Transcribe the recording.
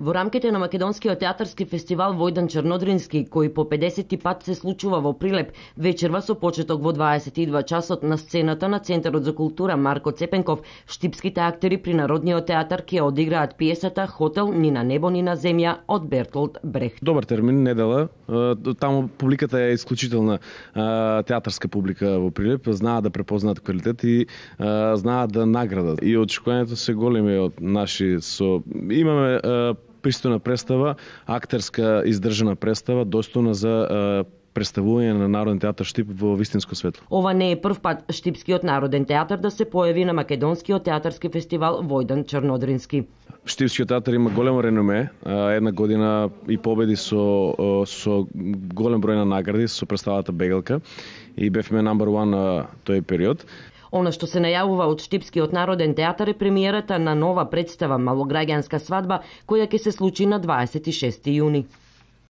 Во рамките на Македонскиот театарски фестивал Војдан Чернодрински, кој по 50 пат се случува во Прилеп, вечерва со почеток во 22 часот на сцената на Центарот за култура Марко Цепенков, штипските актери при Народниот театар ќе одиграат пиесата Хотел ни на небо ни на земја од Бертолд Брехт. Добар термин, недела. Таму публиката е исклучителна театарска публика во Прилеп, знаат да препознаат квалитет и знаат да наградат. И очекувањето се големи од наши со имаме пристојна представа, актерска издржана представа, достојна за представување на Народен театар Штип во вистинско светло. Ова не е прв пат Штипскиот народен театар да се појави на Македонскиот театарски фестивал Војдан Чернодрински. Штипскиот театар има големо реноме, една година и победи со, со голем број на награди со представата Бегалка и бевме number one на тој период. Оно што се најавува од Штипскиот народен театар е премиерата на нова представа Малограѓанска свадба која ќе се случи на 26 јуни.